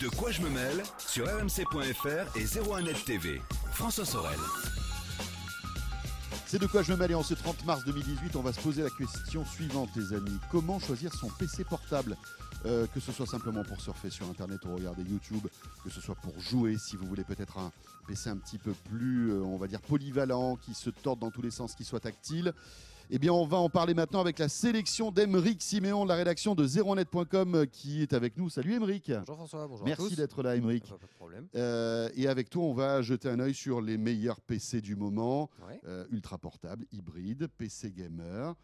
De quoi je me mêle sur rmc.fr et 01net TV. François Sorel. C'est de quoi je me mêle et en ce 30 mars 2018, on va se poser la question suivante les amis. Comment choisir son PC portable euh, que ce soit simplement pour surfer sur Internet ou regarder YouTube, que ce soit pour jouer, si vous voulez peut-être un PC un petit peu plus, euh, on va dire, polyvalent, qui se torde dans tous les sens, qui soit tactile. Eh bien, on va en parler maintenant avec la sélection d'Emeric Siméon de la rédaction de Zeronet.com, netcom euh, qui est avec nous. Salut Emeric. Bonjour François, Merci d'être là Emeric. Euh, pas, de problème. Euh, et avec toi, on va jeter un œil sur les meilleurs PC du moment. ultra portable, hybride, PC gamer.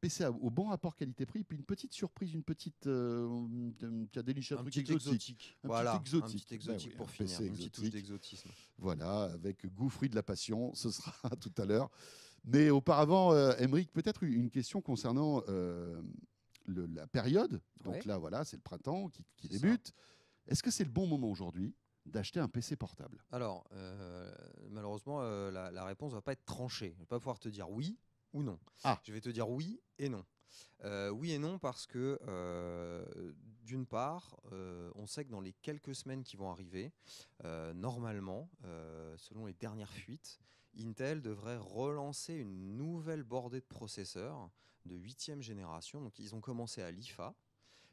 PC au bon rapport qualité-prix, puis une petite surprise, une petite. un, petit exotique. voilà, Un petit exotique bah pour Voilà, avec goût, fruit de la passion, ce sera tout à l'heure. Mais auparavant, euh, Émeric, peut-être une question concernant euh, la période. Donc là, voilà, c'est le printemps qui, débute. Est-ce que c'est le bon moment aujourd'hui d'acheter un PC portable Alors, euh, malheureusement, la, réponse réponse va pas être tranchée. Je vais pas pouvoir te dire oui ou non. Ah. Je vais te dire oui et non. oui et non parce que, d'une part, on sait que dans les quelques semaines qui vont arriver, normalement, selon les dernières fuites, Intel devrait relancer une nouvelle bordée de processeurs de huitième génération. Donc ils ont commencé à l'IFA,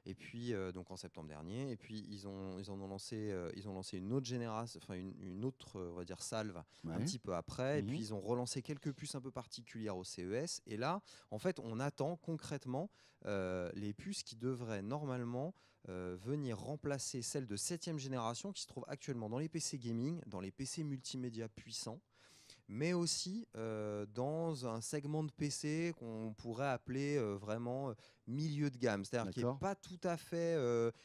et puis euh, donc en septembre dernier et puis ils ont ils ont lancé euh, ils ont lancé une autre génération enfin une, autre euh, on va dire salve un petit peu après puis ils ont relancé quelques puces un peu particulières au CES et là en fait on attend concrètement les puces qui devraient normalement venir remplacer celles de septième génération qui se trouvent actuellement dans les PC gaming dans les PC multimédia puissants mais aussi euh, dans un segment de PC qu'on pourrait appeler euh, vraiment euh, milieu de gamme, c'est-à-dire qui n'est pas tout à fait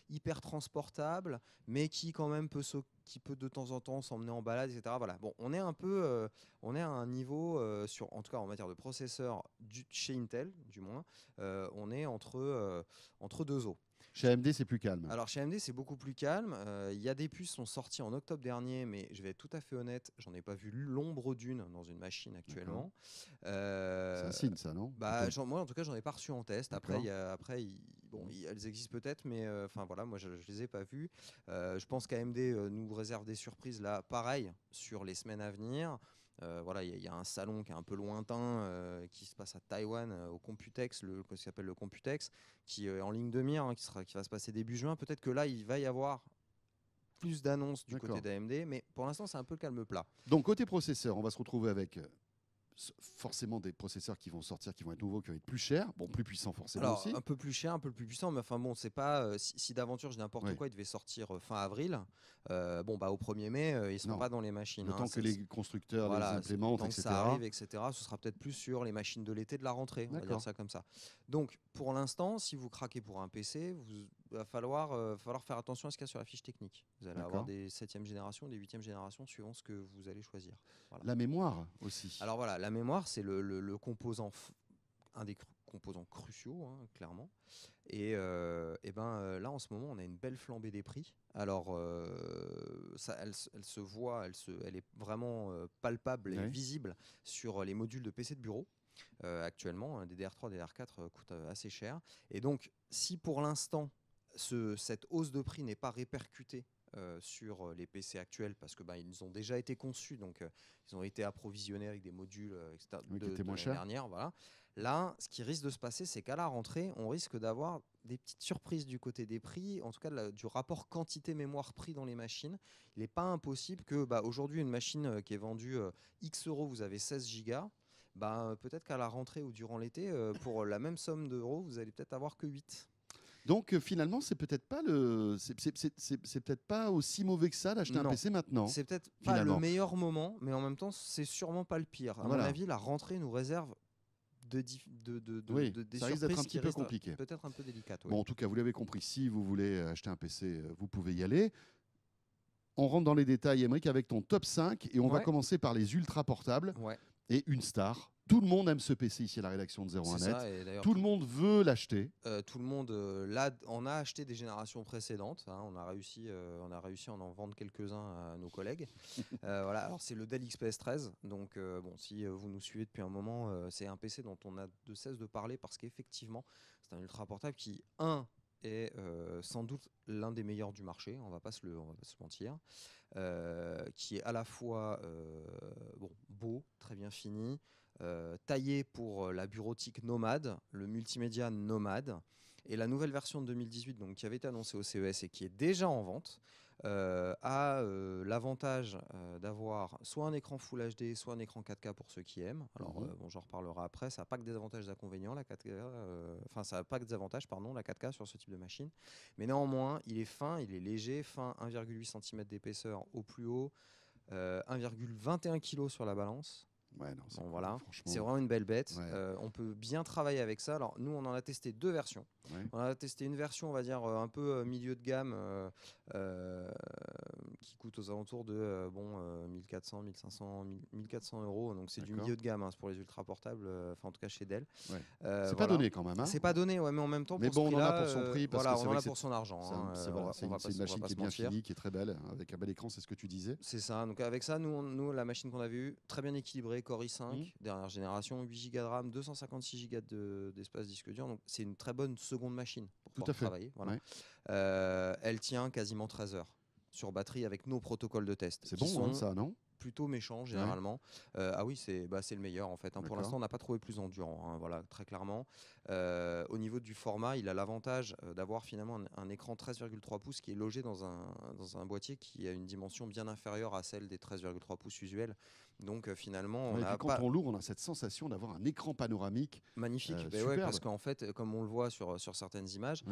hyper transportable, mais qui quand même peut qui peut de temps en temps s'emmener en balade, etc. Voilà. Bon, on est un peu, on est à un niveau sur, en tout cas en matière de processeur du, chez Intel, du moins, on est entre entre deux os. Chez AMD, c'est plus calme. Alors chez AMD, c'est beaucoup plus calme. Euh, il y a des puces qui sont sorties en octobre dernier, mais je vais être tout à fait honnête, j'en ai pas vu l'ombre d'une dans une machine actuellement. Euh, c'est un signe, ça, non bah, Moi, en tout cas, j'en ai pas reçu en test. Après, après bon, elles existent peut-être, mais euh, enfin voilà, moi, je, je, les ai pas vues. je pense qu'AMD nous réserve des surprises là, pareil, sur les semaines à venir. Euh, voilà, il y, a un salon qui est un peu lointain, euh, qui se passe à Taïwan, euh, au Computex, le, ce s'appelle le Computex, qui est en ligne de mire, hein, qui, qui va se passer début juin. Peut-être que là, il va y avoir plus d'annonces du côté d'AMD, mais pour l'instant, c'est un peu calme plat. Donc, côté processeur, on va se retrouver avec forcément des processeurs qui vont sortir, qui vont être nouveaux, qui vont être plus chers, bon, plus puissants forcément Alors, Un peu plus cher, un peu plus puissant, mais enfin bon, c'est pas euh, si, d'aventure je n'importe quoi, il devait sortir euh, fin avril. Euh, bon bah au 1er mai, ils seront pas dans les machines. Le hein, que les constructeurs les implémentent, etc. Ça arrive, etc. Ce sera peut-être plus sur les machines de l'été de la rentrée, on va dire ça comme ça. Donc pour l'instant, si vous craquez pour un PC, vous il va falloir, euh, falloir faire attention à ce qu'il y a sur la fiche technique. Vous allez avoir des 7e génération, des 8e génération, suivant ce que vous allez choisir. La mémoire aussi. Alors voilà, la mémoire, c'est le, composant, un des composants cruciaux, hein, clairement. Et, euh, et, ben euh, là, en ce moment, on a une belle flambée des prix. Alors, elle, se voit, elle, se, elle est vraiment palpable et visible sur les modules de PC de bureau. actuellement, hein, des DR3, des DR4 coûtent assez cher. Et donc, si pour l'instant, cette hausse de prix n'est pas répercutée euh, sur euh, les PC actuels parce que bah, ils ont déjà été conçus, donc euh, ils ont été approvisionnés avec des modules, etc. de, l'année dernière, voilà. Là, ce qui risque de se passer, c'est qu'à la rentrée, on risque d'avoir des petites surprises du côté des prix, en tout cas du rapport quantité mémoire prix dans les machines. Il n'est pas impossible que bah, aujourd'hui une machine qui est vendue X euros, vous avez 16 gigas. Bah, peut-être qu'à la rentrée ou durant l'été, pour la même somme d'euros, vous allez peut-être avoir que 8. Donc euh, finalement, c'est peut-être pas le, c'est peut-être pas aussi mauvais que ça d'acheter un PC maintenant. C'est peut-être pas le meilleur moment, mais en même temps, c'est sûrement pas le pire. À mon avis, la rentrée nous réserve de, de, de, de des ça risque d'être un petit peu compliqué. Peut-être un peu Bon, en tout cas, vous l'avez compris, si vous voulez acheter un PC, euh, vous pouvez y aller. On rentre dans les détails, Emmerich, avec ton top 5 et on va commencer par les ultra portables et une star tout le monde aime ce PC ici à la rédaction de 01 Net. Euh, tout le monde veut l'acheter. tout le monde en on a acheté des générations précédentes. Hein. on a réussi, euh, on a réussi à en vendre quelques-uns à nos collègues. Euh, voilà. Alors c'est le Dell XPS 13. Donc bon, si vous nous suivez depuis un moment, c'est un PC dont on a de cesse de parler parce qu'effectivement, c'est un ultra portable qui un est sans doute l'un des meilleurs du marché, on va pas se, va pas se mentir, qui est à la fois beau, très bien fini, euh, taillé pour euh, la bureautique nomade, le multimédia nomade. Et la nouvelle version de 2018, donc, qui avait été annoncée au CES et qui est déjà en vente, euh, a l'avantage d'avoir soit un écran Full HD, soit un écran 4K pour ceux qui aiment. Alors, mhm. bon, j'en reparlerai après. Ça n'a pas que des avantages et inconvénients, la 4K. Enfin, ça n'a pas que des avantages, pardon, la 4K sur ce type de machine. Mais néanmoins, il est fin, il est léger, fin 1,8 cm d'épaisseur au plus haut, 1,21 kg sur la balance voilà, c'est vraiment une belle bête. Euh, on peut bien travailler avec ça. Alors nous, on en a testé deux versions. On a testé une version, on va dire euh, un peu euh, milieu de gamme, qui coûte aux alentours de bon 1400, 1500, 1400 euros. Donc c'est du milieu de gamme hein, pour les ultra portables. Enfin en tout cas chez Dell. c'est pas donné quand même. Hein. c'est pas donné, ouais, mais en même temps. Mais bon, on en a pour son prix. Parce que on a pour son argent. C'est hein, une machine qui est bien finie, qui est très belle, avec un bel écran. C'est ce que tu disais. C'est ça. Donc avec ça, nous, nous la machine qu'on a vue très bien équilibrée Core i5, mhm. dernière génération, 8 Go de RAM, 256 Go d'espace disque dur. Donc c'est une très bonne seconde machine pour pouvoir travailler. Voilà. Euh, elle tient quasiment 13 heures sur batterie avec nos protocoles de test. C'est bon hein, ça, non plutôt méchant généralement. Euh, ah oui, c'est bah, le meilleur en fait. Hein. Pour l'instant, on n'a pas trouvé plus endurant, hein, voilà, très clairement. Euh, au niveau du format, il a l'avantage d'avoir finalement un, un écran 13,3 pouces qui est logé dans un, dans un boîtier qui a une dimension bien inférieure à celle des 13,3 pouces usuels. Donc euh, finalement, on quand on lourd, on a cette sensation d'avoir un écran panoramique. Magnifique, euh, ben parce qu'en fait, euh, comme on le voit sur, sur certaines images,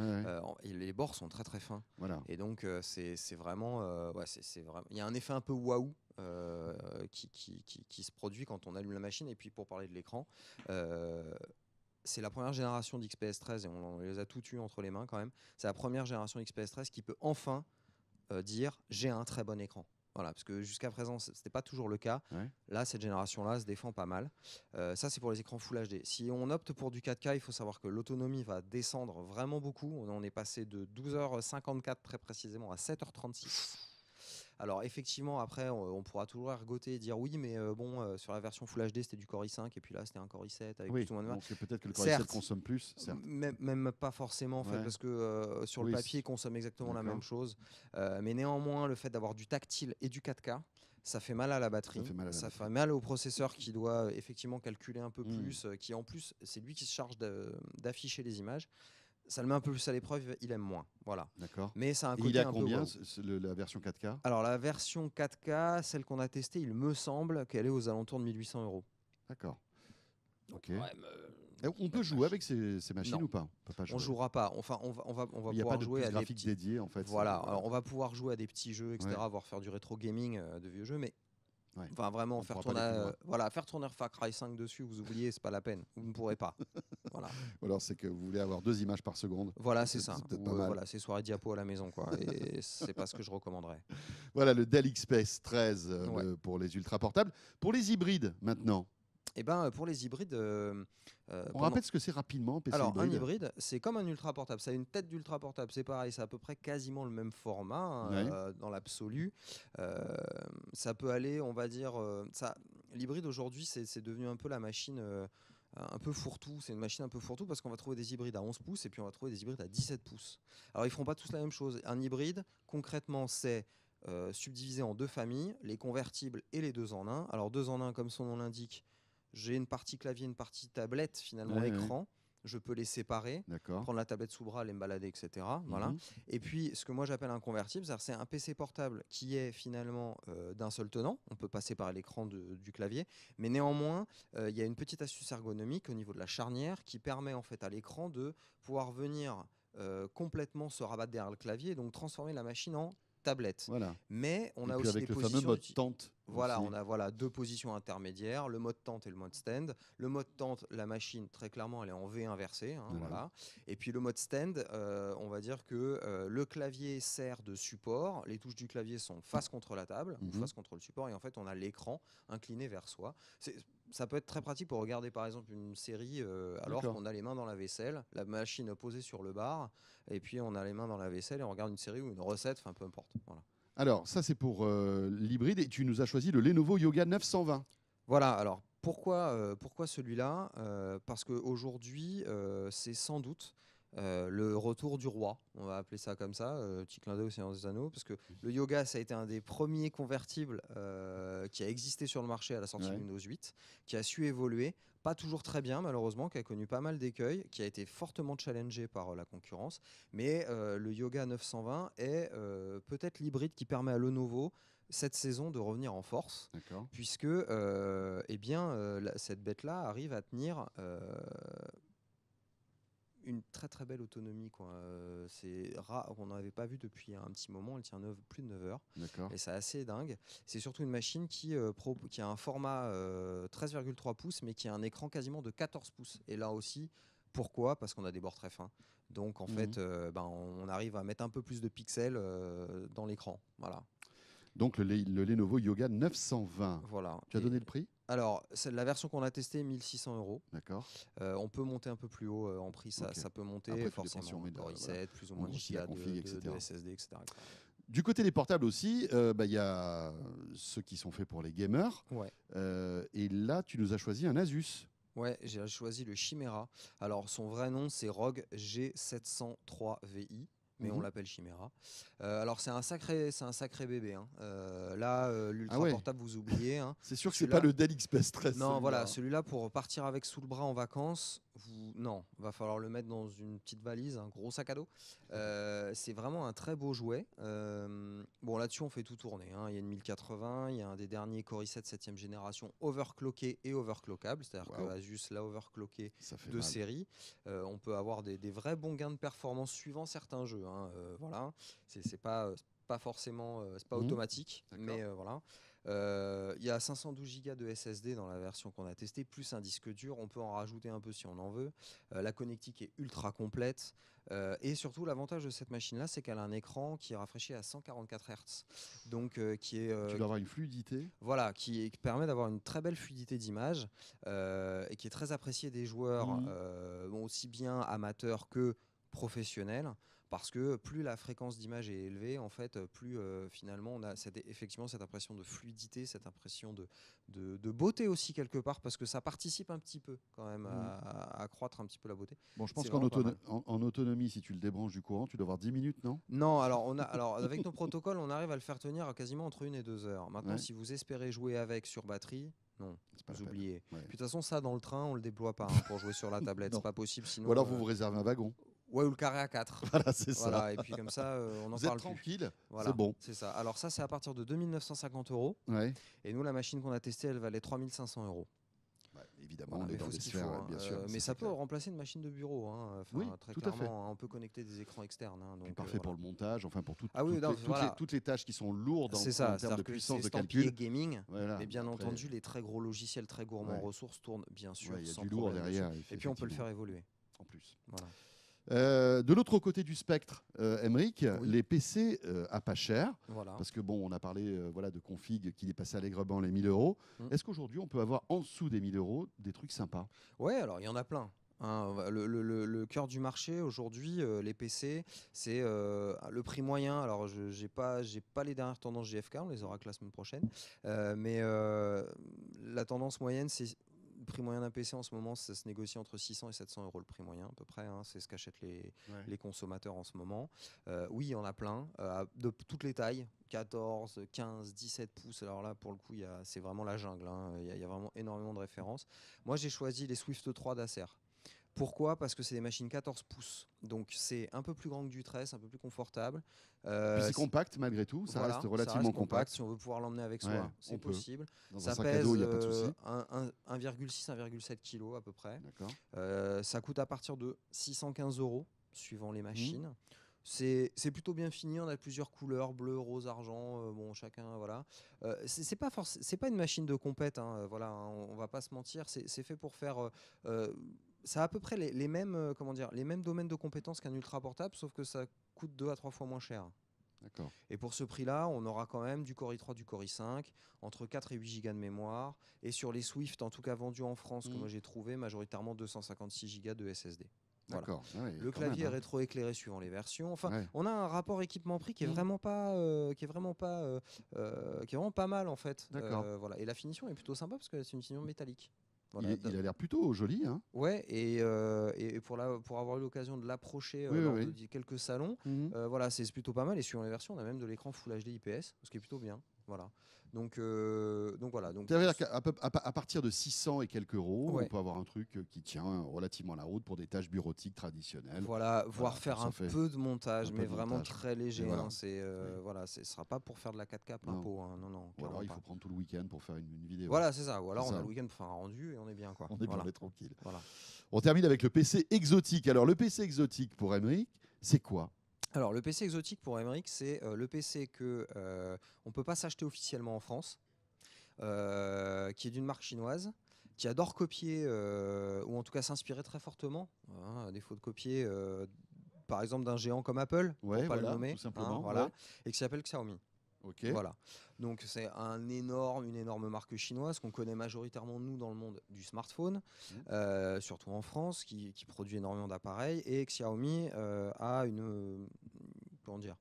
les bords sont très très fins. Et donc c'est vraiment, c'est vraiment, il y a un effet un peu waouh qui, qui, se produit quand on allume la machine. Et puis pour parler de l'écran, c'est la première génération d'XPS 13 et on, les a tous eu entre les mains quand même. C'est la première génération d'XPS 13 qui peut enfin dire j'ai un très bon écran. Voilà, parce que jusqu'à présent, ce n'était pas toujours le cas. Là, cette génération-là se défend pas mal. Euh, ça, c'est pour les écrans Full HD. Si on opte pour du 4K, il faut savoir que l'autonomie va descendre vraiment beaucoup. On est passé de 12h54 très précisément à 7h36. Alors effectivement, après, on, pourra toujours ergoter et dire oui, mais euh, bon, euh, sur la version Full HD, c'était du Core i5 et puis là, c'était un Core i7 avec oui, ou moins Peut-être que le Core i7 consomme plus. Même pas forcément, parce que euh, sur le papier, il consomme exactement la même chose. mais néanmoins, le fait d'avoir du tactile et du 4K, ça fait mal à la batterie, ça fait mal, au processeur qui doit effectivement calculer un peu mmh. plus, qui en plus, c'est lui qui se charge d'afficher les images ça le met un peu plus à l'épreuve, il aime moins. Voilà. D'accord. Mais ça a un côté il a combien la version 4K Alors la version 4K, celle qu'on a testée, il me semble qu'elle est aux alentours de 1800 euros. D'accord. Ok. Euh, on peut jouer avec ces, machines ou pas On ne jouera pas. Enfin, on va, on va, on va pouvoir pas de jouer à des dédiés en fait. Voilà. Euh, on va pouvoir jouer à des petits jeux, etc. voir faire du rétro gaming euh, de vieux jeux, mais Enfin, vraiment, faire tourner, euh, voilà, faire tourner Far Cry 5 dessus, vous oubliez, c'est pas la peine. Vous ne pourrez pas. Voilà. Ou alors, c'est que vous voulez avoir deux images par seconde. Voilà, c'est ça. Euh, voilà, c'est soirée diapo à la maison, quoi. Et c'est pas ce que je recommanderais. Voilà, le Dell XPS 13 euh, pour les ultra portables. Pour les hybrides, maintenant. Eh ben, euh, pour les hybrides. Euh, euh, on rappelle ce que c'est rapidement. Alors, un hybride, c'est comme un ultra portable. Ça a une tête d'ultra portable. C'est pareil, c'est à peu près quasiment le même format hein, dans l'absolu. ça peut aller, on va dire. ça, L'hybride aujourd'hui, c'est devenu un peu la machine un peu fourre-tout. C'est une machine un peu fourre-tout parce qu'on va trouver des hybrides à 11 pouces et puis on va trouver des hybrides à 17 pouces. Alors ils feront pas tous la même chose. Un hybride, concrètement, c'est subdivisé en deux familles, les convertibles et les deux en un. Alors deux en un, comme son nom l'indique, j'ai une partie clavier, une partie tablette, finalement écran. Je peux les séparer, prendre la tablette sous bras, les me balader, etc. Voilà. Mhm. Et puis, ce que moi j'appelle un convertible, c'est un PC portable qui est finalement euh, d'un seul tenant. On peut passer par l'écran du clavier, mais néanmoins, euh, il y a une petite astuce ergonomique au niveau de la charnière qui permet en fait à l'écran de pouvoir venir euh, complètement se rabattre derrière le clavier, donc transformer la machine en tablette. Voilà. Mais on a puis aussi avec le fameux mode tente voilà, on a voilà, deux positions intermédiaires, le mode tente et le mode stand. Le mode tente, la machine, très clairement, elle est en V inversé. Hein, voilà. Et puis le mode stand, euh, on va dire que euh, le clavier sert de support. Les touches du clavier sont face contre la table, mhm. face contre le support. Et en fait, on a l'écran incliné vers soi. Ça peut être très pratique pour regarder par exemple une série euh, alors qu'on a les mains dans la vaisselle, la machine posée sur le bar, et puis on a les mains dans la vaisselle et on regarde une série ou une recette, enfin peu importe. Voilà. Alors, ça, c'est pour euh, l'hybride. Et tu nous as choisi le Lenovo Yoga 920. Voilà, alors pourquoi, euh, pourquoi celui-là euh, Parce qu'aujourd'hui, c'est sans doute le retour du roi, on va appeler ça comme ça, euh, petit clin d'œil au Seigneur des Anneaux, parce que le yoga, ça a été un des premiers convertibles qui a existé sur le marché à la sortie de Windows 8, qui a su évoluer toujours très bien malheureusement, qui a connu pas mal d'écueils, qui a été fortement challengé par euh, la concurrence. Mais euh, le Yoga 920 est euh, peut-être l'hybride qui permet à Lenovo cette saison de revenir en force, puisque eh bien, cette bête-là arrive à tenir une très très belle autonomie. Quoi. Euh, c'est rare, on n'en avait pas vu depuis un petit moment. Elle tient plus de 9 heures. Et c'est assez dingue. C'est surtout une machine qui, euh, qui a un format 13,3 euh, pouces, mais qui a un écran quasiment de 14 pouces. Et là aussi, pourquoi Parce qu'on a des bords très fins. Donc en mhm. fait, ben, on arrive à mettre un peu plus de pixels dans l'écran. Voilà. Donc le, Lenovo Yoga 920. Voilà. Tu as donné le prix alors, la version qu'on a testée, 1600 euros. D'accord. Euh, on peut monter un peu plus haut euh, en prix, ça, peut monter Après, forcément. plus ou moins de, de, SSD, etc. Du côté des portables aussi, euh, bah, il y a ceux qui sont faits pour les gamers. Ouais. et là, tu nous as choisi un Asus. Ouais, j'ai choisi le Chimera. Alors, son vrai nom, c'est ROG G703VI mais on mhm. l'appelle Chimera. Euh, alors c'est un sacré, c'est un sacré bébé. Hein. Euh, là, euh, l'ultra ah portable, vous oubliez. Hein. c'est sûr que c'est pas le Dell XPS 13. Non, voilà, celui-là pour partir avec sous le bras en vacances, vous, non, va falloir le mettre dans une petite valise, un gros sac à dos. Euh, c'est vraiment un très beau jouet. Euh, bon, là-dessus, on fait tout tourner. Hein. Il y a une 1080, il y a un des derniers Core i7 7ème génération overclocké et overclockable, c'est-à-dire l'a overclocké de série. Euh, on peut avoir des, vrais bons gains de performance suivant certains jeux. Hein. voilà, c'est pas pas forcément, c'est pas mmh. automatique, mais voilà. Euh, il y a 512 Go de SSD dans la version qu'on a testée, plus un disque dur. On peut en rajouter un peu si on en veut. Euh, la connectique est ultra complète. Euh, et surtout, l'avantage de cette machine-là, c'est qu'elle a un écran qui est rafraîchi à 144 Hz. Donc, qui est. tu vas avoir une fluidité. Voilà, qui, permet d'avoir une très belle fluidité d'image et qui est très appréciée des joueurs, aussi bien amateurs que professionnels parce que plus la fréquence d'image est élevée, en fait, euh, plus euh, finalement on a cette, effectivement cette impression de fluidité, cette impression de, beauté aussi quelque part, parce que ça participe un petit peu quand même mmh. à, accroître un petit peu la beauté. Bon, je pense qu'en autonomie, si tu le débranches du courant, tu dois avoir 10 minutes, non Non, alors, on a, alors avec nos protocoles, on arrive à le faire tenir à quasiment entre une et deux heures. Maintenant, si vous espérez jouer avec sur batterie, non, vous oubliez. oublié de toute façon, ça dans le train, on le déploie pas hein, pour jouer sur la tablette, c'est pas possible. Ou alors euh, vous vous réservez un wagon ou le carré à 4. Voilà, c'est ça. Et puis comme ça, euh, on en Vous parle êtes tranquille, c'est bon. C'est ça. Alors ça, c'est à partir de 2950 euros. Ouais. Et nous, la machine qu'on a testée, elle valait 3500 euros. Bah, évidemment, on est dans des hein. bien sûr. Euh, mais ça peut remplacer une machine de bureau, hein. oui, très tout clairement. À hein, on peut connecter des écrans externes. donc, parfait euh, pour le montage, enfin pour ah toutes, les, toutes, les, tâches qui sont lourdes en, ça, termes de puissance de calcul. gaming, mais bien entendu, les très gros logiciels très gourmands ressources tournent bien sûr. Il y a du lourd derrière. Et puis on peut le faire évoluer. En plus. Voilà. Euh, de l'autre côté du spectre, euh, les PC euh, à pas cher, parce que bon, on a parlé euh, voilà de config qui dépassait allègrement les 1000 euros. Mm. Est-ce qu'aujourd'hui on peut avoir en dessous des 1000 euros des trucs sympas Ouais, alors il y en a plein. Hein. le, cœur du marché aujourd'hui, les PC, c'est le prix moyen. Alors, je n'ai pas, pas les dernières tendances GFK, on les aura que la semaine prochaine. mais la tendance moyenne, c'est prix moyen d'un PC en ce moment, ça se négocie entre 600 et 700 euros le prix moyen à peu près. Hein. c'est ce qu'achètent les, les, consommateurs en ce moment. Euh, oui, il y en a plein, euh, de toutes les tailles. 14, 15, 17 pouces. Alors là, pour le coup, c'est vraiment la jungle. Hein. Il y, y, a vraiment énormément de références. Moi, j'ai choisi les Swift 3 d'Acer. Pourquoi Parce que c'est des machines 14 pouces. Donc c'est un peu plus grand que du 13, un peu plus confortable. c'est euh, compact malgré tout, ça reste relativement compact, Si on veut pouvoir l'emmener avec soi, c'est possible. ça pèse 1,6 1,7 kg à peu près. Euh, ça coûte à partir de 615 euros suivant les mmh. machines. C'est plutôt bien fini, on a plusieurs couleurs, bleu, rose, argent, euh, bon chacun, voilà. Euh, c'est pas, pas une machine de compète, hein, voilà, hein, on, ne va pas se mentir, c'est fait pour faire ça a à peu près les, mêmes, euh, comment dire, les mêmes domaines de compétences qu'un ultra portable, sauf que ça coûte 2 à 3 fois moins cher. D'accord. Et pour ce prix-là, on aura quand même du Core i3, du Core i5, entre 4 et 8 gigas de mémoire, et sur les Swift, en tout cas vendus en France, comme que hmm. moi j'ai trouvé, majoritairement 256 gigas de SSD. Ah le clavier hein. rétroéclairé suivant les versions. Enfin, on a un rapport équipement-prix qui est hmm. vraiment pas, euh, qui est vraiment pas, euh, qui est vraiment pas mal en fait. voilà. Et la finition est plutôt sympa parce que c'est une finition métallique. Il, a l'air plutôt joli. Hein. Ouais, euh, et, pour, la, pour avoir eu l'occasion de l'approcher dans euh, quelques salons, mhm. euh, voilà, c'est plutôt pas mal. Et sur les versions, on a même de l'écran Full HD IPS, ce qui est plutôt bien. Voilà. Donc, euh, donc voilà. Donc, à, partir de 600 et quelques euros, on peut avoir un truc euh, qui tient euh, relativement la route pour des tâches bureautiques traditionnelles. Voilà, voire faire un peu de montage, mais vraiment très léger. Voilà. Hein, ce sera pas pour faire de la 4K hein, non. Hein, non, non, Ou alors il faut prendre tout le week-end pour faire une, vidéo. Voilà, c'est ça. Ou alors on a le week-end pour faire un rendu et on est bien quoi. On est bien, tranquille. Voilà. On termine avec le PC exotique. Alors le PC exotique pour Emmerich, c'est quoi alors, le PC exotique pour Emmerich, c'est euh, le PC que ne euh, on peut pas s'acheter officiellement en France, euh, qui est d'une marque chinoise, qui adore copier ou en tout cas s'inspirer très fortement, hein, à défaut de copier. par exemple, d'un géant comme Apple, pour pour pas le nommer, hein, et qui s'appelle Xiaomi. Voilà. Donc c'est un énorme, une énorme marque chinoise qu'on connaît majoritairement nous dans le monde du smartphone, mmh. euh, surtout en France, qui, produit énormément d'appareils. Et Xiaomi euh, a une, euh, comment dire,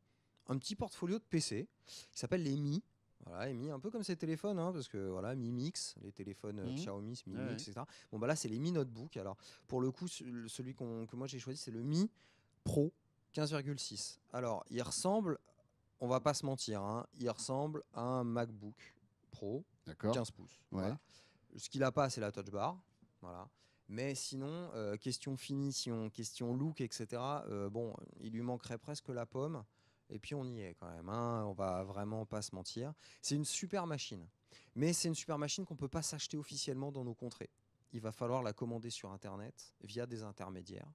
un petit portfolio de PC qui s'appelle les Mi. Voilà, Mi, un peu comme ces téléphones, hein, parce que voilà, Mi Mix, les téléphones mmh. Xiaomi, Mi Mix, etc. Bon bah là c'est les Mi Notebook. Alors pour le coup, celui que moi j'ai choisi, c'est le Mi Pro 15,6. Alors il ressemble on va pas se mentir, hein, il ressemble à un MacBook Pro 15 pouces. Ce qu'il a pas, c'est la touch bar. Voilà. Mais sinon, euh, question finition, question look, etc. Euh, bon, il lui manquerait presque la pomme. Et puis on y est quand même. Hein, on va vraiment pas se mentir. C'est une super machine. Mais c'est une super machine qu'on peut pas s'acheter officiellement dans nos contrées. Il va falloir la commander sur Internet via des intermédiaires.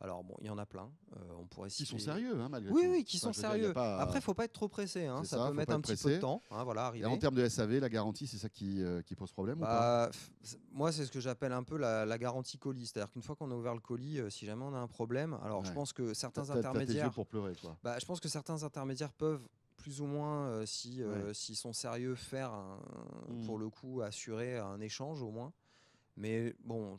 Alors bon, il y en a plein. Euh, on pourrait Qui sont sérieux, hein, malgré oui, tout. Oui, qui sont sérieux. Après, faut pas être trop pressé. Hein, ça, peut mettre un petit peu de temps. Hein, voilà, arriver. Et en termes de SAV, la garantie, c'est ça qui, euh, pose problème bah, Moi, c'est ce que j'appelle un peu la, garantie colis. C'est-à-dire qu'une fois qu'on a ouvert le colis, euh, si jamais on a un problème, alors je pense que certains intermédiaires... pour pleurer, quoi. Bah, je pense que certains intermédiaires peuvent plus ou moins, si s'ils sont sérieux, faire mmh. pour le coup assurer un échange au moins. Mais bon,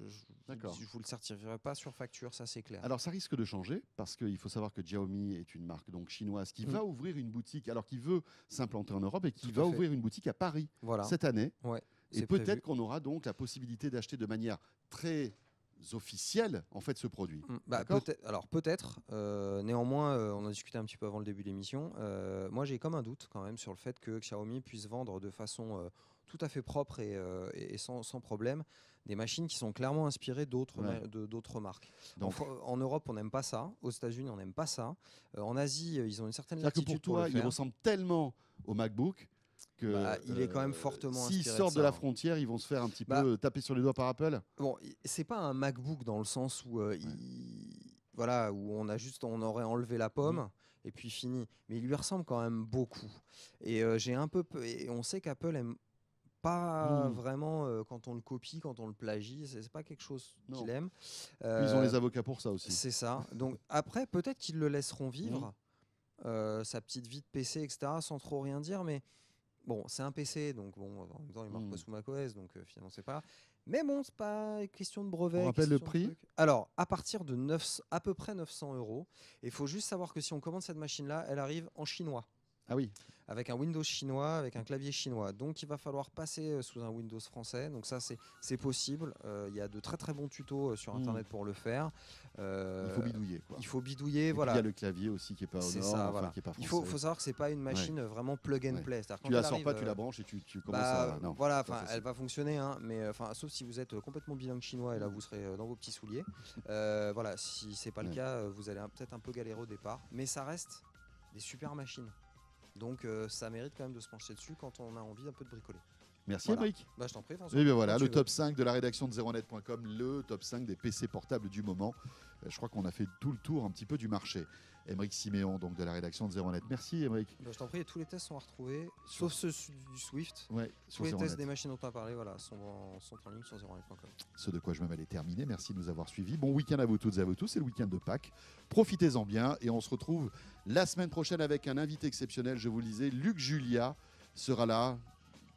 je ne vous le certifierai pas sur facture, ça c'est clair. Alors ça risque de changer parce qu'il faut savoir que Xiaomi est une marque donc chinoise qui mm. va ouvrir une boutique, alors qu'il veut s'implanter en Europe et qui va ouvrir une boutique à Paris cette année. et peut-être qu'on aura donc la possibilité d'acheter de manière très officielle en fait ce produit. Mm, bah, alors peut-être. Euh, néanmoins, euh, on a discuté un petit peu avant le début de l'émission. Euh, moi, j'ai comme un doute quand même sur le fait que Xiaomi puisse vendre de façon tout à fait propre et, sans, problème des machines qui sont clairement inspirées d'autres d'autres marques. En, Europe, on n'aime pas ça. Aux États-Unis, on n'aime pas ça. Euh, en Asie, euh, ils ont une certaine latitude. pour toi, il ressemble tellement au MacBook. Que, bah, il est quand même euh, fortement S'ils sortent de, la hein. frontière, ils vont se faire un petit bah, peu taper sur les doigts par Apple. Bon, c'est pas un MacBook dans le sens où voilà, où on a juste, on aurait enlevé la pomme mm. et puis fini. Mais il lui ressemble quand même beaucoup. Et j'ai un peu, et on sait qu'Apple aime pas hmm. vraiment, euh, quand on le copie, quand on le plagie, c'est pas quelque chose qu'il aime. Ils ont les euh, avocats pour ça aussi. C'est ça. Donc après, peut-être qu'ils le laisseront hmm. vivre, euh, sa petite vie de PC, etc., sans trop rien dire, mais bon, c'est un PC, donc bon, en même temps, il marque hmm. pas sous macOS, donc finalement, c'est pas Mais bon, c'est pas question de brevet. On rappelle le prix Alors, à partir de 9, à peu près 900 euros. Il faut juste savoir que si on commande cette machine-là, elle arrive en chinois. Ah oui avec un Windows chinois, avec un clavier chinois. Donc il va falloir passer euh, sous un Windows français. Donc ça, c'est possible. Euh, il y a de très très bons tutos euh, sur hmm. Internet pour le faire. il faut bidouiller. Quoi. Il faut bidouiller. voilà. Il y a le clavier aussi qui est pas au nord, qui est pas français. Il faut, savoir que c'est pas une machine vraiment plug and play. Tu tu la sors pas, tu la branches et tu, commences bah, à. voilà, elle va fonctionner, hein, mais enfin, sauf si vous êtes complètement bilingue chinois et là vous serez dans vos petits souliers. Euh, voilà, si c'est pas le cas, vous allez peut-être un peu galérer au départ, mais ça reste des super machines. Donc euh, ça mérite quand même de se pencher dessus quand on a envie un peu de bricoler. Merci voilà. Bah, je t'en prie eh bien voilà, le top 5 de la rédaction de 01net.com, le top 5 des PC portables du moment. Euh, je crois qu'on a fait tout le tour un petit peu du marché. Émeric Siméon, donc de la rédaction de 01net. Merci Émeric. Bah, je t'en prie, tous les tests sont à retrouver, sauf ceux du Swift. tous les tests des machines dont on a parlé sont, en, ligne sur 01net.com. Ce de quoi je me vais les terminer. Merci de nous avoir suivis. Bon week-end à vous toutes et à vous tous. C'est le week-end de Pâques. Profitez-en bien et on se retrouve la semaine prochaine avec un invité exceptionnel. Je vous le disais, Luc Julia sera là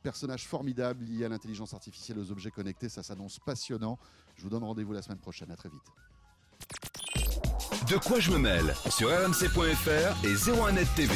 Personnage formidable lié à l'intelligence artificielle, aux objets connectés, ça s'annonce passionnant. Je vous donne rendez-vous la semaine prochaine, à très vite. De quoi je me mêle sur rmc.fr et 01net TV.